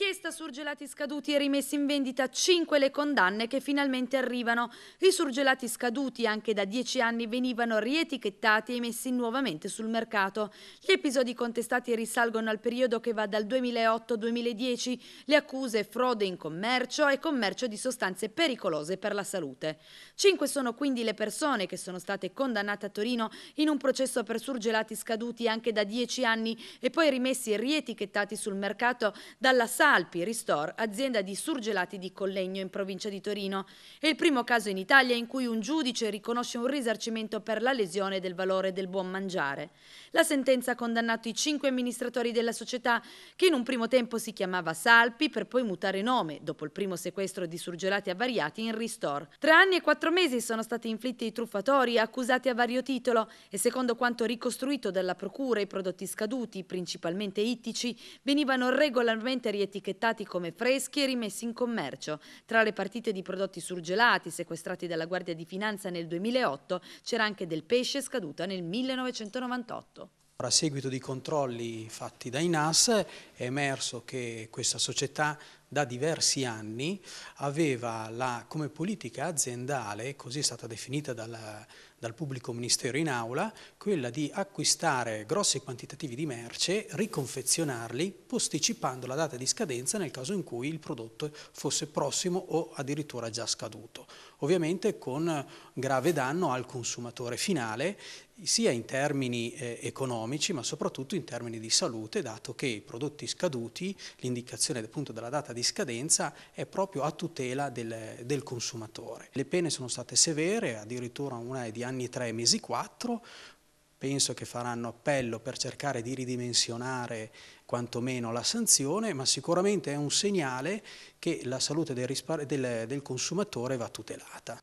Inchiesta surgelati scaduti e rimessi in vendita 5 le condanne che finalmente arrivano. I surgelati scaduti anche da 10 anni venivano rietichettati e messi nuovamente sul mercato. Gli episodi contestati risalgono al periodo che va dal 2008-2010, le accuse frode in commercio e commercio di sostanze pericolose per la salute. 5 sono quindi le persone che sono state condannate a Torino in un processo per surgelati scaduti anche da 10 anni e poi rimessi rietichettati sul mercato dalla sala Salpi Ristore, azienda di surgelati di Collegno in provincia di Torino. È il primo caso in Italia in cui un giudice riconosce un risarcimento per la lesione del valore del buon mangiare. La sentenza ha condannato i cinque amministratori della società che in un primo tempo si chiamava Salpi per poi mutare nome dopo il primo sequestro di surgelati avariati in Ristore. Tre anni e quattro mesi sono stati inflitti i truffatori accusati a vario titolo e secondo quanto ricostruito dalla procura i prodotti scaduti, principalmente ittici, venivano regolarmente riettici etichettati come freschi e rimessi in commercio. Tra le partite di prodotti surgelati sequestrati dalla Guardia di Finanza nel 2008 c'era anche del pesce scaduto nel 1998. A seguito di controlli fatti dai NAS è emerso che questa società da diversi anni aveva la, come politica aziendale, così è stata definita dalla, dal pubblico ministero in aula, quella di acquistare grossi quantitativi di merce, riconfezionarli, posticipando la data di scadenza nel caso in cui il prodotto fosse prossimo o addirittura già scaduto. Ovviamente con grave danno al consumatore finale, sia in termini eh, economici ma soprattutto in termini di salute, dato che i prodotti scaduti, l'indicazione appunto della data di di scadenza è proprio a tutela del, del consumatore. Le pene sono state severe, addirittura una è di anni 3 mesi 4, penso che faranno appello per cercare di ridimensionare quantomeno la sanzione, ma sicuramente è un segnale che la salute del, del, del consumatore va tutelata.